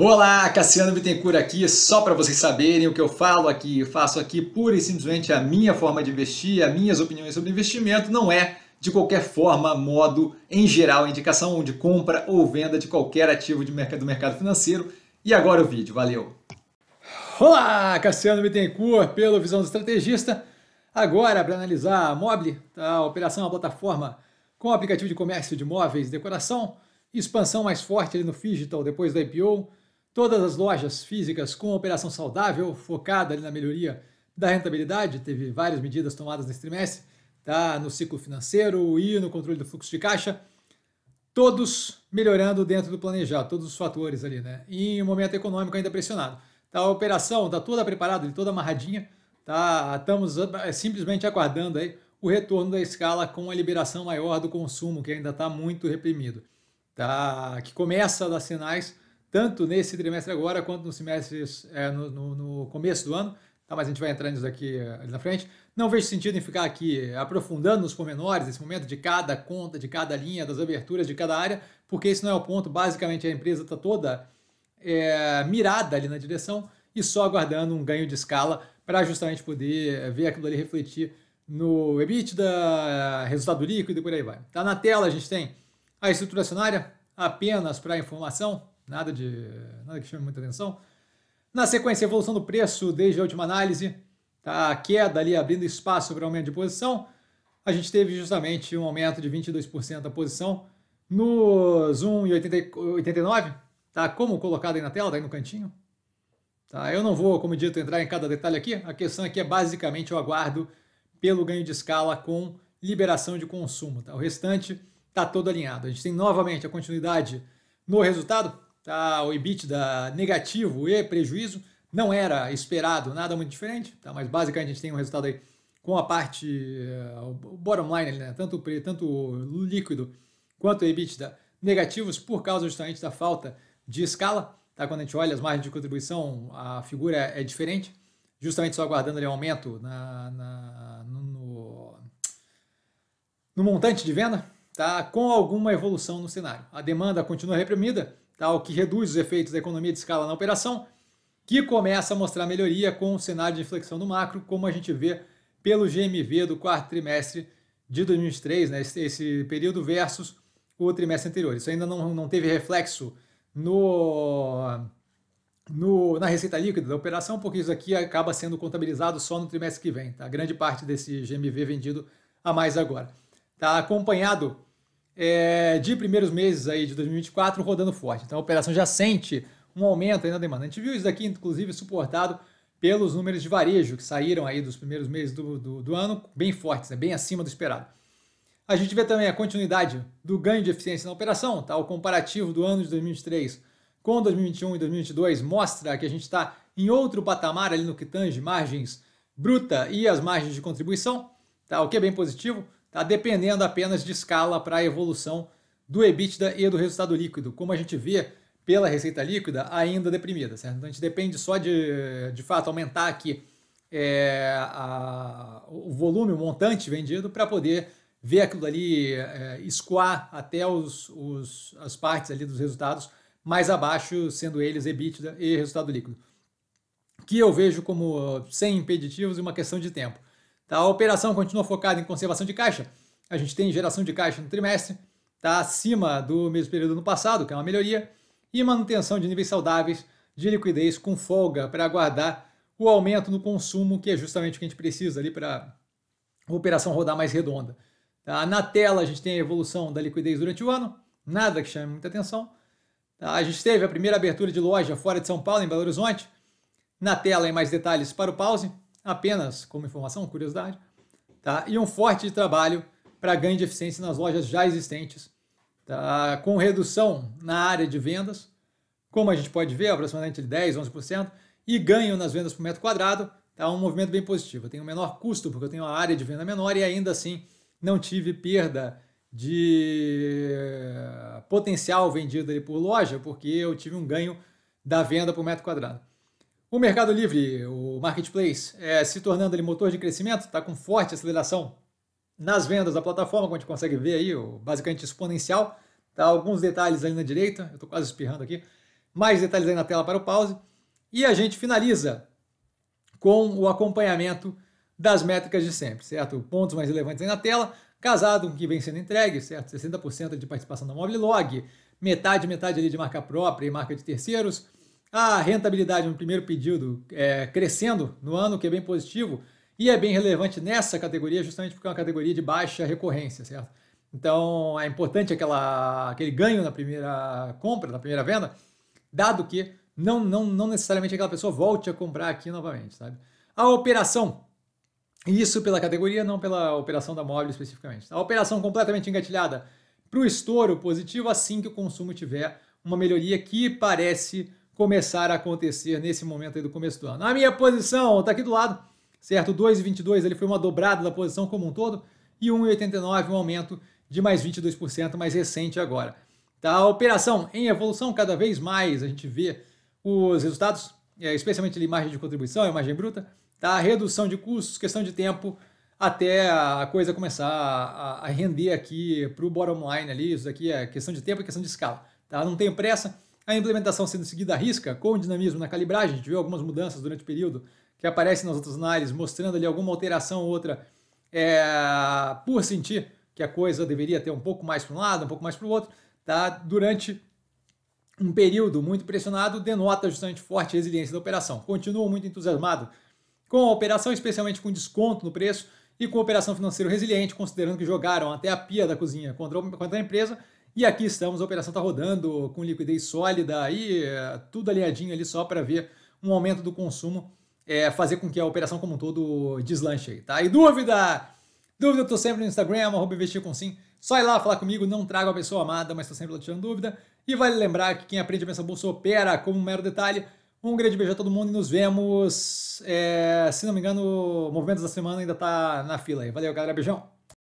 Olá, Cassiano Bittencourt aqui, só para vocês saberem o que eu falo aqui, eu faço aqui pura e simplesmente a minha forma de investir, as minhas opiniões sobre investimento, não é de qualquer forma, modo, em geral, indicação de compra ou venda de qualquer ativo de mercado, do mercado financeiro. E agora o vídeo, valeu! Olá, Cassiano Bittencourt, pelo Visão do Estrategista. Agora, para analisar a Mobile, tá, a operação, a plataforma com o aplicativo de comércio de móveis e decoração, expansão mais forte ali no Digital depois da IPO, Todas as lojas físicas com operação saudável, focada na melhoria da rentabilidade, teve várias medidas tomadas nesse trimestre, tá? no ciclo financeiro e no controle do fluxo de caixa, todos melhorando dentro do planejado, todos os fatores ali, né? Em um momento econômico ainda pressionado. Tá, a operação está toda preparada, toda amarradinha, tá? Estamos é, simplesmente aguardando aí o retorno da escala com a liberação maior do consumo, que ainda está muito reprimido, tá? que começa a dar sinais tanto nesse trimestre agora quanto no semestre é, no, no, no, começo do ano. Tá, mas a gente vai entrar nisso aqui é, ali na frente. Não vejo sentido em ficar aqui é, aprofundando nos pormenores nesse momento de cada conta, de cada linha, das aberturas, de cada área, porque esse não é o ponto. Basicamente, a empresa está toda é, mirada ali na direção e só aguardando um ganho de escala para justamente poder é, ver aquilo ali refletir no EBITDA, resultado líquido e por aí vai. Tá na tela, a gente tem a acionária, apenas para informação, nada de nada que chame muita atenção. Na sequência, evolução do preço desde a última análise, tá? a queda ali abrindo espaço para aumento de posição. A gente teve justamente um aumento de 22% da posição nos 1,89, tá? como colocado aí na tela, tá aí no cantinho. Tá? Eu não vou, como dito, entrar em cada detalhe aqui. A questão aqui é basicamente eu aguardo pelo ganho de escala com liberação de consumo. Tá? O restante está todo alinhado. A gente tem novamente a continuidade no resultado tá? O EBITDA negativo e prejuízo não era esperado, nada muito diferente, tá? Mas basicamente a gente tem um resultado aí com a parte uh, bottom line, né? tanto, tanto líquido quanto EBITDA negativos por causa justamente da falta de escala. Tá? Quando a gente olha as margens de contribuição, a figura é diferente, justamente só aguardando ali um aumento na, na no, no, no montante de venda, tá? com alguma evolução no cenário. A demanda continua reprimida, tá? o que reduz os efeitos da economia de escala na operação, que começa a mostrar melhoria com o cenário de inflexão do macro, como a gente vê pelo GMV do quarto trimestre de 2023, né? esse, esse período versus o trimestre anterior. Isso ainda não, não teve reflexo no, no, na receita líquida da operação, porque isso aqui acaba sendo contabilizado só no trimestre que vem. Tá? Grande parte desse GMV vendido a mais agora. Está acompanhado é, de primeiros meses aí de 2024 rodando forte. Então a operação já sente um aumento aí na demanda. A gente viu isso daqui, inclusive, suportado pelos números de varejo que saíram aí dos primeiros meses do, do, do ano, bem fortes, né? bem acima do esperado. A gente vê também a continuidade do ganho de eficiência na operação, tá? o comparativo do ano de 2023 com 2021 e 2022 mostra que a gente está em outro patamar ali no que tange margens bruta e as margens de contribuição, tá? o que é bem positivo está dependendo apenas de escala para a evolução do EBITDA e do resultado líquido, como a gente vê pela receita líquida ainda deprimida, certo? Então a gente depende só de, de fato, aumentar aqui é, a, o volume, o montante vendido para poder ver aquilo ali é, escoar até os, os, as partes ali dos resultados mais abaixo, sendo eles EBITDA e resultado líquido. Que eu vejo como sem impeditivos e uma questão de tempo. Tá? A operação continua focada em conservação de caixa. A gente tem geração de caixa no trimestre, está acima do mesmo período do ano passado, que é uma melhoria, e manutenção de níveis saudáveis de liquidez com folga para aguardar o aumento no consumo, que é justamente o que a gente precisa ali para a operação rodar mais redonda. Tá? Na tela a gente tem a evolução da liquidez durante o ano, nada que chame muita atenção. Tá? A gente teve a primeira abertura de loja fora de São Paulo, em Belo Horizonte. Na tela, em mais detalhes para o pause apenas como informação, curiosidade, tá? e um forte trabalho para ganho de eficiência nas lojas já existentes, tá? com redução na área de vendas, como a gente pode ver, aproximadamente 10, 11%, e ganho nas vendas por metro quadrado, tá? um movimento bem positivo. Eu tenho um menor custo, porque eu tenho uma área de venda menor e ainda assim não tive perda de potencial vendido ali por loja, porque eu tive um ganho da venda por metro quadrado. O Mercado Livre, o Marketplace, é, se tornando ele motor de crescimento, está com forte aceleração nas vendas da plataforma, como a gente consegue ver aí, o, basicamente exponencial. Tá? Alguns detalhes ali na direita, eu estou quase espirrando aqui. Mais detalhes aí na tela para o pause. E a gente finaliza com o acompanhamento das métricas de sempre, certo? Pontos mais relevantes aí na tela, casado com o que vem sendo entregue, certo? 60% de participação da Mobile Log, metade, metade ali de marca própria e marca de terceiros, a rentabilidade no primeiro pedido é, crescendo no ano, que é bem positivo, e é bem relevante nessa categoria, justamente porque é uma categoria de baixa recorrência, certo? Então é importante aquela, aquele ganho na primeira compra, na primeira venda, dado que não, não, não necessariamente aquela pessoa volte a comprar aqui novamente, sabe? A operação, isso pela categoria, não pela operação da móvel especificamente. A operação completamente engatilhada para o estouro positivo assim que o consumo tiver uma melhoria que parece começar a acontecer nesse momento aí do começo do ano. A minha posição está aqui do lado, certo? 2,22 ele foi uma dobrada da posição como um todo e 1,89 um aumento de mais 22% mais recente agora. Tá, a operação em evolução cada vez mais, a gente vê os resultados, é, especialmente a margem de contribuição e margem bruta, tá? redução de custos, questão de tempo, até a coisa começar a, render aqui para o bottom line ali, isso aqui é questão de tempo e questão de escala. Tá? Não tem pressa, a implementação sendo seguida à risca, com dinamismo na calibragem, a gente viu algumas mudanças durante o período que aparecem nas outras análises, mostrando ali alguma alteração ou outra é, por sentir que a coisa deveria ter um pouco mais para um lado, um pouco mais para o outro, tá? durante um período muito pressionado, denota justamente forte resiliência da operação. Continuo muito entusiasmado com a operação, especialmente com desconto no preço e com a operação financeira resiliente, considerando que jogaram até a pia da cozinha contra a empresa e aqui estamos, a operação está rodando com liquidez sólida e é, tudo alinhadinho ali só para ver um aumento do consumo, é, fazer com que a operação como um todo deslanche aí, tá? E dúvida? Dúvida, eu tô sempre no Instagram, arroba investir com sim. Só ir lá falar comigo, não trago a pessoa amada, mas estou sempre lá tirando dúvida. E vale lembrar que quem aprende a pensar bolsa opera como um mero detalhe. Um grande beijo a todo mundo e nos vemos. É, se não me engano, Movimentos movimento da semana ainda tá na fila aí. Valeu, galera. Beijão.